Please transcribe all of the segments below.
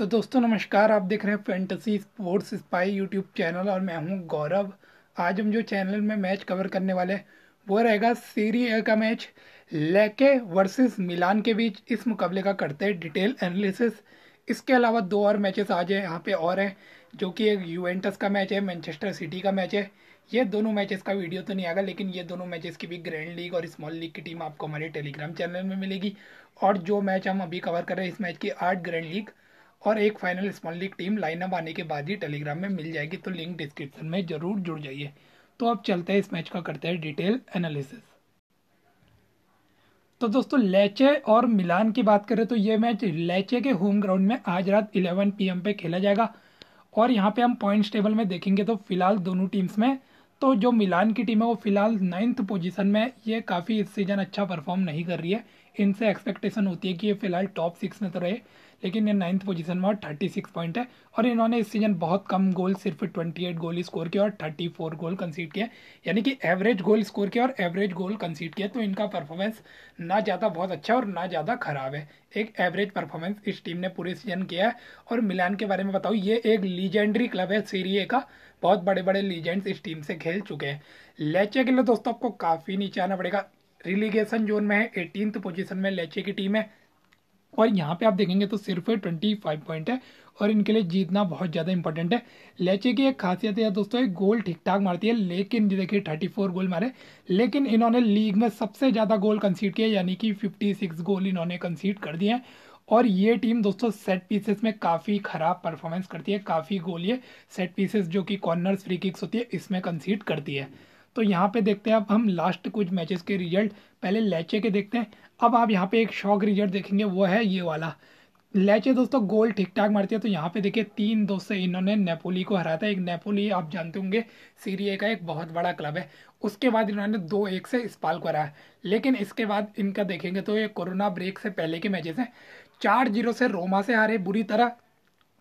तो दोस्तों नमस्कार आप देख रहे हैं fantasy sports spy YouTube channel और मैं हूं गौरव आज हम जो चैनल में मैच कवर करने वाले वो रहेगा सीरी ए का मैच लेके वर्सेस मिलान के बीच इस मुकाबले का करते हैं डिटेल एनालिसिस इसके अलावा दो और मैचेस आज है यहाँ पे और हैं जो कि एक यूवेंटस का मैच है मैनचेस्टर सिटी का मैच है ये दोनों मैचेस का वीडियो तो नहीं आएगा लेकिन ये दोनों मैचेस की भी ग्रैंड लीग और स्मॉल लीग की टीम आपको हमारे टेलीग्राम चैनल में मिलेगी और जो मैच हम अभी कवर कर रहे हैं इस मैच की आठ ग्रैंड लीग और एक final small league team lineup आने के बाद ही टेलीग्राम में मिल जाएगी तो लिंक डिस्क्रिप्शन में जरूर जुड़ जाइए तो अब चलते हैं इस मैच का करते हैं डिटेल एनालिसिस तो दोस्तों लेचे और मिलान की बात करें तो ये मैच लेचे के होम ग्राउंड में आज रात 11 पीएम पे खेला जाएगा और यहाँ पे हम पॉइंट्स टेबल में देखेंगे तो फिलहाल दोनों टीम्स में तो जो मिलान की टीम है वो फिलहाल नाइन्थ पोजीशन में ये काफ़ी इस सीज़न अच्छा परफॉर्म नहीं कर रही है इनसे एक्सपेक्टेशन होती है कि ये फिलहाल टॉप सिक्स में तो रहे लेकिन ये नाइन्थ पोजीशन में और थर्टी सिक्स पॉइंट है और इन्होंने इस सीजन बहुत कम गोल सिर्फ ट्वेंटी एट गोल स्कोर किया और थर्टी फोर गोल कंसीड किया यानी कि एवरेज गोल स्कोर किया और एवरेज गोल कंसीड किया तो इनका परफॉर्मेंस ना ज़्यादा बहुत अच्छा और ना ज़्यादा ख़राब है एक एवरेज परफॉर्मेंस इस टीम ने पूरे सीजन किया है और मिलान के बारे में बताऊँ ये एक लीजेंडरी क्लब है सीरिए का बहुत बड़े बड़े लीजेंड्स इस टीम से खेल चुके हैं लेचे के लिए दोस्तों आपको काफ़ी नीचे आना पड़ेगा रिलीगेशन जोन में है एटीनथ पोजिशन में लेचे की टीम है और यहाँ पे आप देखेंगे तो सिर्फ ट्वेंटी फाइव पॉइंट है और इनके लिए जीतना बहुत ज़्यादा इंपॉर्टेंट है लेचे की एक खासियत है दोस्तों एक गोल ठीक ठाक मारती है लेकिन देखिए थर्टी फोर गोल मारे लेकिन इन्होंने लीग में सबसे ज़्यादा गोल कंसीड किए यानी कि फिफ्टी सिक्स गोल इन्होंने कंसीड कर दिए हैं और ये टीम दोस्तों सेट पीसेस में काफ़ी ख़राब परफॉर्मेंस करती है काफ़ी गोल ये सेट पीसेस जो कि कॉर्नर्स फ्री किक्स होती है इसमें कंसीड करती है तो यहाँ पे देखते हैं अब हम लास्ट कुछ मैचेस के रिजल्ट पहले लेचे के देखते हैं अब आप यहाँ पे एक शॉक रिजल्ट देखेंगे वो है ये वाला लेचे दोस्तों गोल ठीक ठाक मारती है तो यहाँ पे देखिए तीन दोस्त से इन्होंने नेपोली को हराया था एक नेपोली आप जानते होंगे सीरिया का एक बहुत बड़ा क्लब है उसके बाद इन्होंने दो एक से इस्पाल को हराया लेकिन इसके बाद इनका देखेंगे तो ये कोरोना ब्रेक से पहले के मैचेस हैं चार जीरो से रोमा से हारे बुरी तरह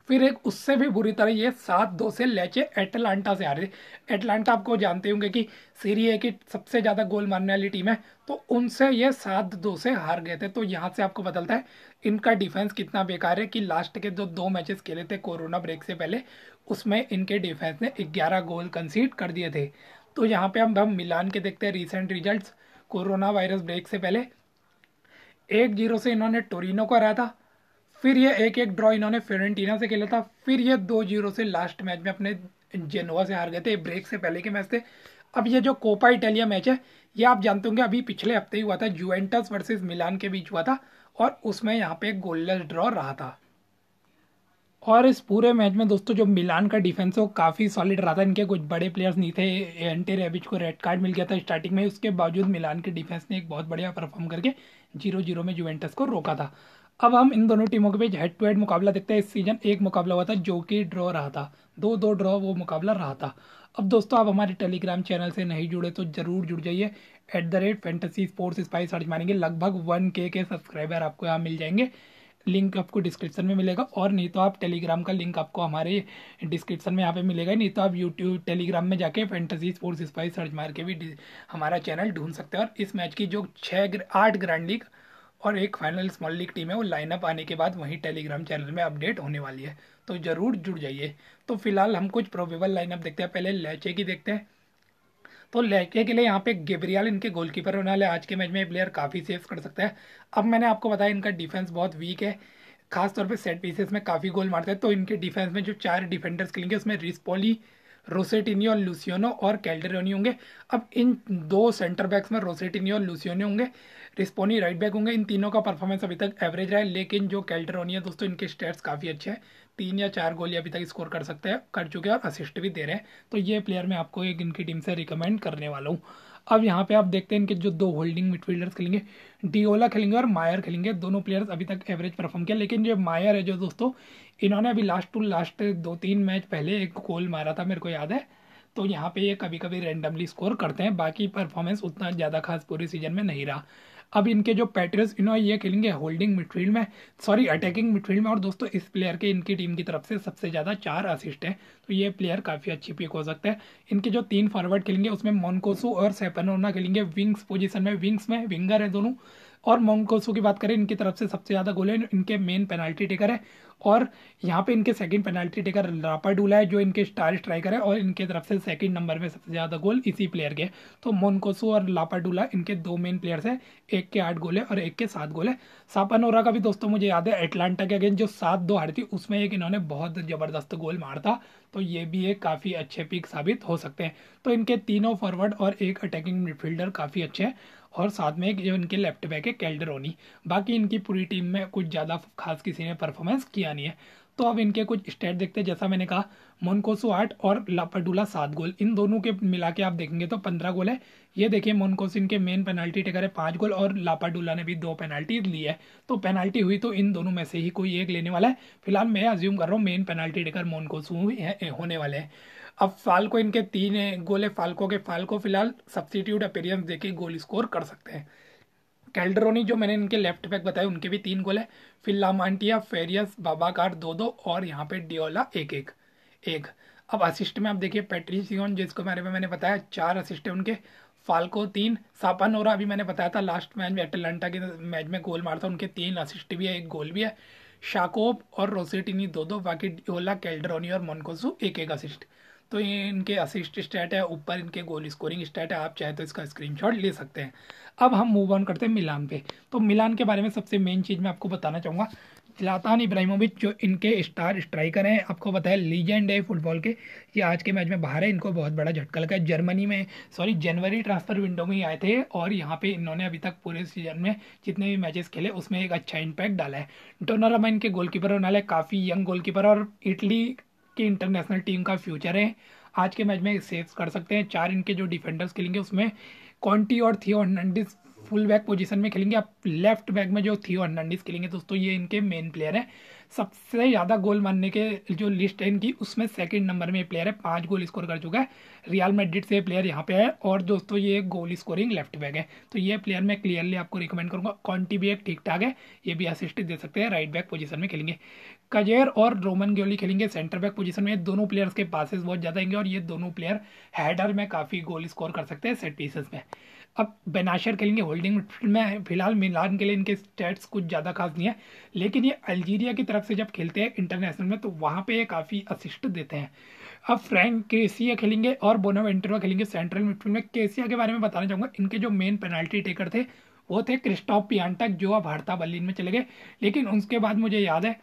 फिर एक उससे भी बुरी तरह ये सात दो से लेचे एटलांटा से आ रहे थे एटलांटा आपको जानते होंगे कि सीरिया की सबसे ज़्यादा गोल मारने वाली टीम है तो उनसे ये सात दो से हार गए थे तो यहाँ से आपको बदलता है इनका डिफेंस कितना बेकार है कि लास्ट के जो दो मैचेस खेले थे कोरोना ब्रेक से पहले उसमें इनके डिफेंस ने ग्यारह गोल कंसीड कर दिए थे तो यहाँ पे हम हम मिलान के देखते हैं recent results corona virus break से पहले एक जीरो से इन्होंने टोरिनो को हराया था फिर ये एक एक ड्रॉ इन्होंने फेरेंटीना से खेला था फिर ये दो जीरो से लास्ट मैच में अपने जेनोवा से हार गए थे ब्रेक से पहले के मैच थे अब ये जो कोपा इटालिया मैच है ये आप जानते होंगे अभी पिछले हफ्ते ही हुआ था जुवेंटस वर्सेस मिलान के बीच हुआ था और उसमें यहाँ पे गोललेस ड्रॉ रहा था और इस पूरे मैच में दोस्तों जो मिलान का डिफेंस है वो काफ़ी सॉलिड रहा था इनके कुछ बड़े प्लेयर्स नहीं थे एंटे रेबिच को रेड कार्ड मिल गया था स्टार्टिंग में उसके बावजूद मिलान के डिफेंस ने एक बहुत बढ़िया परफॉर्म करके जीरो जीरो में जुवेंटस को रोका था अब हम इन दोनों टीमों के बीच हेड टू हेड मुकाबला देखते हैं इस सीजन एक मुकाबला हुआ था जो कि ड्रॉ रहा था दो दो ड्रॉ वो मुकाबला रहा था अब दोस्तों आप हमारे टेलीग्राम चैनल से नहीं जुड़े तो जरूर जुड़ जाइए at the rate fantasy sports spy search मारेंगे लगभग वन के के सब्सक्राइबर आपको यहाँ मिल जाएंगे लिंक आपको डिस्क्रिप्शन में मिलेगा और नहीं तो आप टेलीग्राम का लिंक आपको हमारे डिस्क्रिप्शन में यहाँ पे मिलेगा नहीं तो आप यूट्यूब टेलीग्राम में जाके फैंटेसी स्पोर्ट्स स्पाई सर्च मार के भी हमारा चैनल ढूंढ सकते हैं और इस मैच की जो छः आठ ग्रैंड लीग और एक फाइनल स्मॉल लीग टीम है वो लाइनअप आने के बाद वहीं टेलीग्राम चैनल में अपडेट होने वाली है तो ज़रूर जुड़ जाइए तो फिलहाल हम कुछ प्रोबेबल लाइनअप देखते हैं पहले लैचे की देखते हैं तो लैके के लिए यहाँ पे गेबरियाल इनके गोलकीपर होने वाले आज के मैच में प्लेयर काफ़ी सेव कर सकता है अब मैंने आपको बताया इनका डिफेंस बहुत वीक है खासतौर पर सेट पीसेस में काफ़ी गोल मारते हैं तो इनके डिफेंस में जो चार डिफेंडर्स खेलेंगे उसमें रिस्पोली रोसेटिनियो लुसियोनो और कैल्डरोनी होंगे अब इन दो सेंटर बैक्स में रोसेटिनियो और लुसियोनी होंगे रिस्पोनी राइट बैक होंगे इन तीनों का परफॉर्मेंस अभी तक एवरेज रहा है लेकिन जो कैल्डरोनी है दोस्तों इनके स्टेट्स काफ़ी अच्छे हैं तीन या चार गोली अभी तक स्कोर कर सकते हैं कर चुके हैं और असिस्ट भी दे रहे हैं तो ये प्लेयर मैं आपको एक इनकी टीम से रिकमेंड करने वाला हूँ अब यहाँ पे आप देखते हैं इनके जो दो होल्डिंग मिडफील्डर्स खेलेंगे डीओला खेलेंगे और मायर खेलेंगे दोनों प्लेयर्स अभी तक एवरेज परफॉर्म किया लेकिन जो मायर है जो दोस्तों इन्होंने अभी लास्ट टू लास्ट दो तीन मैच पहले एक गोल मारा था मेरे को याद है तो यहाँ पे ये कभी कभी रेंडमली स्कोर करते हैं बाकी परफॉर्मेंस उतना ज़्यादा खास पूरे सीजन में नहीं रहा अब इनके जो पैटर्स इन्होंने ये खेलेंगे होल्डिंग मिडफील्ड में सॉरी अटैकिंग मिडफील्ड में और दोस्तों इस प्लेयर के इनकी टीम की तरफ से सबसे ज़्यादा चार असिस्ट हैं तो ये प्लेयर काफ़ी अच्छी पिक हो सकते हैं इनके जो तीन फॉरवर्ड खेलेंगे उसमें मोनकोसू और सेपनोना खेलेंगे विंग्स पोजिशन में विंग्स में विंगर है दोनों और मोंगकोसो की बात करें इनकी तरफ से सबसे ज़्यादा गोल है इनके मेन पेनाल्टी टेकर है और यहाँ पे इनके सेकंड पेनाल्टी टेकर डूला है जो इनके स्टार स्ट्राइकर है और इनके तरफ से सेकंड नंबर में सबसे ज़्यादा गोल इसी प्लेयर के तो मोनकोसो और डूला इनके दो मेन प्लेयर्स हैं एक के आठ गोल है और एक के सात गोल है सापानोरा का भी दोस्तों मुझे याद है एटलांटा के अगेंस्ट जो सात दो हारी थी उसमें एक इन्होंने बहुत ज़बरदस्त गोल मार था तो ये भी एक काफ़ी अच्छे पिक साबित हो सकते हैं तो इनके तीनों फॉरवर्ड और एक अटैकिंग मिडफील्डर काफ़ी अच्छे हैं और साथ में जो इनके लेफ्ट बैक है कैल्डरोनी बाकी इनकी पूरी टीम में कुछ ज़्यादा खास किसी ने परफॉर्मेंस किया नहीं है तो अब इनके कुछ स्टेट देखते हैं जैसा मैंने कहा मोनकोसो आठ और लापाडूला सात गोल इन दोनों के मिला के आप देखेंगे तो पंद्रह गोल है ये देखिए मोनकोसिन इनके मेन पेनाल्टी टेकर है पाँच गोल और लापाडूला ने भी दो पेनाल्टी ली है तो पेनाल्टी हुई तो इन दोनों में से ही कोई एक लेने वाला है फिलहाल मैं अज्यूम कर रहा हूँ मेन पेनाल्टी टेकर मोनकोसू होने वाले हैं अब फाल्को इनके तीन गोल है फाल्को के फाल्को फिलहाल सब्सिट्यूट अपेरियंस देके गोल स्कोर कर सकते हैं कैल्डरोनी जो मैंने इनके लेफ्ट बैक बताए उनके भी तीन गोल है फिर लामांटिया फेरियस बाबाकार दो दो और यहाँ पे डिओला एक एक एक अब असिस्ट में आप देखिए पेट्रीसियन जिसको मेरे में मैंने बताया चार असिस्ट है उनके फाल्को तीन सापन और अभी मैंने बताया था लास्ट मैच में एटलांटा के मैच में गोल मारता उनके तीन असिस्ट भी है एक गोल भी है शाकोब और रोसेटिनी दो दो बाकी डिओला कैल्डरोनी और मोनकोसू एक एक असिस्ट तो ये इनके असिस्ट स्टैट है ऊपर इनके गोल स्कोरिंग स्टैट है आप चाहे तो इसका स्क्रीनशॉट ले सकते हैं अब हम मूव ऑन करते हैं मिलान पे तो मिलान के बारे में सबसे मेन चीज़ मैं आपको बताना चाहूँगा लातान इब्राहिमोविच जो इनके स्टार स्ट्राइकर हैं आपको बताया लीजेंड है फुटबॉल के ये आज के मैच में बाहर है इनको बहुत बड़ा झटका लगा है जर्मनी में सॉरी जनवरी ट्रांसफ़र विंडो में ही आए थे और यहाँ पे इन्होंने अभी तक पूरे सीजन में जितने भी मैचेस खेले उसमें एक अच्छा इम्पैक्ट डाला है डोनारामा इनके गोलकीपर होने काफ़ी यंग गोलकीपर और इटली की इंटरनेशनल टीम का फ्यूचर है आज के मैच में सेव कर सकते हैं चार इनके जो डिफेंडर्स खेलेंगे उसमें कॉन्टी और थियो हर्नांडिस फुल बैक पोजीशन में खेलेंगे आप लेफ्ट बैक में जो थियो हर्नांडिस खेलेंगे दोस्तों ये इनके मेन प्लेयर हैं सबसे ज़्यादा गोल मारने के जो लिस्ट है इनकी उसमें सेकंड नंबर में प्लेयर है पांच गोल स्कोर कर चुका है रियल मेडिट से प्लेयर यहाँ पे है और दोस्तों ये गोल स्कोरिंग लेफ्ट बैक है तो ये प्लेयर मैं क्लियरली आपको रिकमेंड करूँगा क्वान्टी भी एक ठीक ठाक है ये भी असिस्ट दे सकते हैं राइट बैक पोजिशन में खेलेंगे कजेर और रोमन ग्योली खेलेंगे सेंटर बैक पोजिशन में दोनों प्लेयर्स के पासेस बहुत ज़्यादा आएंगे और ये दोनों प्लेयर हैडर में काफ़ी गोल स्कोर कर सकते हैं सेट पीसेस में अब बेनाशर खेलेंगे होल्डिंग में फिलहाल मिलान के लिए इनके स्टेट्स कुछ ज़्यादा खास नहीं है लेकिन ये अल्जीरिया की तरफ से जब खेलते हैं इंटरनेशनल में तो वहाँ पे ये काफ़ी असिस्ट देते हैं अब फ्रैंक केसिया खेलेंगे और बोनावेंटरवा खेलेंगे सेंट्रल मिडफील्ड में केसिया के बारे में बताना चाहूँगा इनके जो मेन पेनाल्टी टेकर थे वो थे क्रिस्टॉप पियांटक जो अब हड़ता बर्लिन में चले गए लेकिन उसके बाद मुझे याद है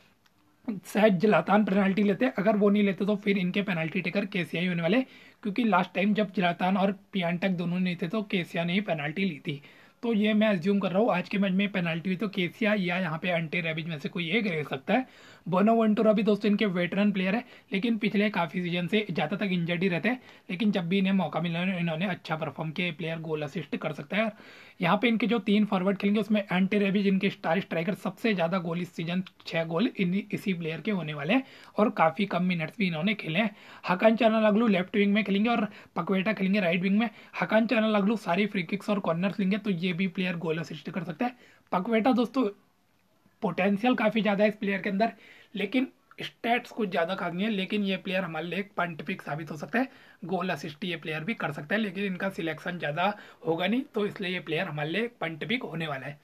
शायद जलातान पेनल्टी लेते अगर वो नहीं लेते तो फिर इनके पेनल्टी टेकर केसिया होने वाले क्योंकि लास्ट टाइम जब जलातान और पियांटक दोनों नहीं थे तो केसिया ने ही पेनल्टी ली थी तो ये मैं एज्यूम कर रहा हूँ आज के मैच में पेनल्टी हुई तो केसिया या यहाँ पे अंटे रेबिज में से कोई एक रह सकता है बोनो वंटूरा भी दोस्तों इनके वेटरन प्लेयर है लेकिन पिछले काफ़ी सीजन से ज़्यादा तक इंजर्ड ही रहते हैं लेकिन जब भी इन्हें मौका मिला इन्होंने अच्छा परफॉर्म किया प्लेयर गोल असिस्ट कर सकता है यहाँ पे इनके जो तीन फॉरवर्ड खेलेंगे उसमें एंटी रेबी जिनके स्टार स्ट्राइकर सबसे ज़्यादा गोल इस सीजन छः गोल इसी प्लेयर के होने वाले हैं और काफ़ी कम मिनट्स भी इन्होंने खेले हैं हकान चाना लगलू लेफ्ट विंग में खेलेंगे और पकवेटा खेलेंगे राइट विंग में हकान चाना लगलू सारी फ्री किक्स और कॉर्नर्स लेंगे तो ये भी प्लेयर गोल असिस्ट कर सकते हैं पकवेटा दोस्तों पोटेंशियल काफ़ी ज़्यादा है इस प्लेयर के अंदर लेकिन स्टेट्स कुछ ज़्यादा खास नहीं है लेकिन ये प्लेयर हमारे लिए एक पिक साबित हो सकता है गोल असिस्ट ये प्लेयर भी कर सकता है लेकिन इनका सिलेक्शन ज़्यादा होगा नहीं तो इसलिए ये प्लेयर हमारे लिए एक पिक होने वाला है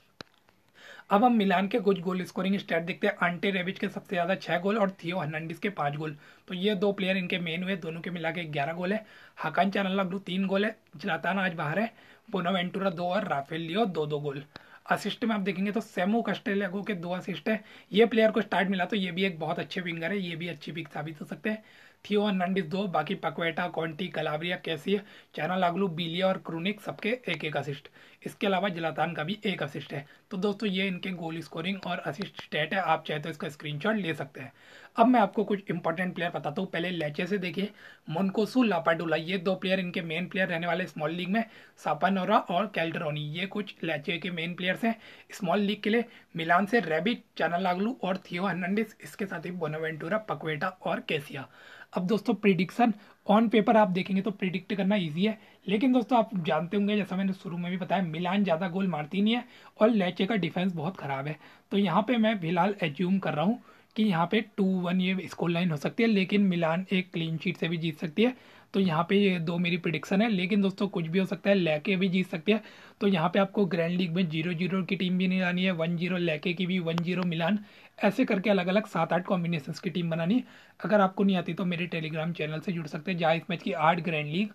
अब हम मिलान के कुछ गोल स्कोरिंग स्टैट देखते हैं आंटे रेबिच के सबसे ज़्यादा छः गोल और थियो हर्नांडिस के पाँच गोल तो ये दो प्लेयर इनके मेन हुए दोनों के मिला के ग्यारह गोल है हकान चानलागलू तीन गोल है जलातान आज बाहर है बोनावेंटूरा दो और राफेल लियो दो दो गोल असिस्ट में आप देखेंगे तो सेमो कस्टेलेगो के दो असिस्ट है ये प्लेयर को स्टार्ट मिला तो ये भी एक बहुत अच्छे विंगर है ये भी अच्छी पिक साबित हो सकते हैं थियो नंडिस दो बाकी पकवेटा कॉन्टी कलाबरिया कैसी चैनल आगलू बिलिया और क्रूनिक सबके एक एक असिस्ट इसके अलावा जलातान का भी एक असिस्ट है तो दोस्तों ये इनके गोल स्कोरिंग और असिस्ट स्टेट है आप चाहे तो इसका स्क्रीनशॉट ले सकते हैं अब मैं आपको कुछ इंपॉर्टेंट प्लेयर बताता हूँ पहले लेचे से देखिए मोनकोसु लापाडुला ये दो प्लेयर इनके मेन प्लेयर रहने वाले स्मॉल लीग में सापानोरा और कैल्डरोनी ये कुछ लेचे के मेन प्लेयर्स हैं स्मॉल लीग के लिए मिलान से रेबिट चानालागलू और थियो हर्नांडिस इसके साथ ही बोनावेंटूरा पकवेटा और कैसिया अब दोस्तों प्रिडिक्शन ऑन पेपर आप देखेंगे तो प्रिडिक्ट करना ईजी है लेकिन दोस्तों आप जानते होंगे जैसा मैंने शुरू में भी बताया मिलान ज़्यादा गोल मारती नहीं है और लेचे का डिफेंस बहुत ख़राब है तो यहाँ पे मैं फिलहाल एज्यूम कर रहा हूँ कि यहाँ पे टू वन ये स्कोर लाइन हो सकती है लेकिन मिलान एक क्लीन शीट से भी जीत सकती है तो यहाँ पे दो मेरी प्रिडिक्शन है लेकिन दोस्तों कुछ भी हो सकता है लेके भी जीत सकते हैं तो यहाँ पे आपको ग्रैंड लीग में जीरो जीरो की टीम भी नहीं लानी है वन जीरो लेके की भी वन जीरो मिलान ऐसे करके अलग अलग सात आठ कॉम्बिनेशन की टीम बनानी है अगर आपको नहीं आती तो मेरे टेलीग्राम चैनल से जुड़ सकते हैं जहाँ इस मैच की आठ ग्रैंड लीग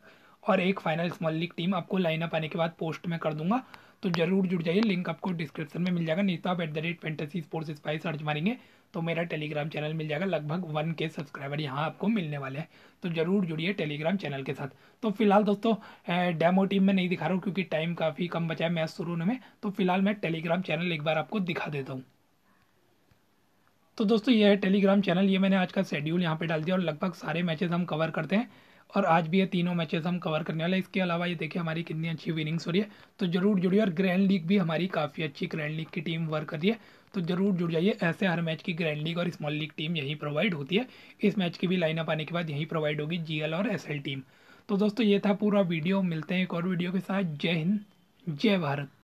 और एक फाइनल स्मॉल लीग टीम आपको लाइनअप आने के बाद पोस्ट में कर दूंगा तो जरूर जुड़ जाइए लिंक आपको डिस्क्रिप्शन में मिल जाएगा नहीं तो आप at the rate fantasy sports spy search मारेंगे तो मेरा टेलीग्राम चैनल मिल जाएगा लगभग वन के सब्सक्राइबर यहाँ आपको मिलने वाले हैं तो जरूर जुड़िए टेलीग्राम चैनल के साथ तो फिलहाल दोस्तों डेमो टीम में नहीं दिखा रहा हूँ क्योंकि टाइम काफ़ी कम बचा है मैच शुरू होने में तो फिलहाल मैं टेलीग्राम चैनल एक बार आपको दिखा देता हूँ तो दोस्तों ये है टेलीग्राम चैनल ये मैंने आज का शेड्यूल यहाँ पे डाल दिया और लगभग सारे मैचेस हम कवर करते हैं और आज भी ये तीनों मैचेस हम कवर करने वाले हैं इसके अलावा ये देखिए हमारी कितनी अच्छी विनिंग्स हो रही है तो जरूर जुड़िए और ग्रैंड लीग भी हमारी काफ़ी अच्छी ग्रैंड लीग की टीम वर्क कर रही है तो जरूर जुड़ जाइए ऐसे हर मैच की ग्रैंड लीग और स्मॉल लीग टीम यहीं प्रोवाइड होती है इस मैच की भी लाइनअप आने के बाद यहीं प्रोवाइड होगी जी और एस टीम तो दोस्तों ये था पूरा वीडियो मिलते हैं एक और वीडियो के साथ जय हिंद जय भारत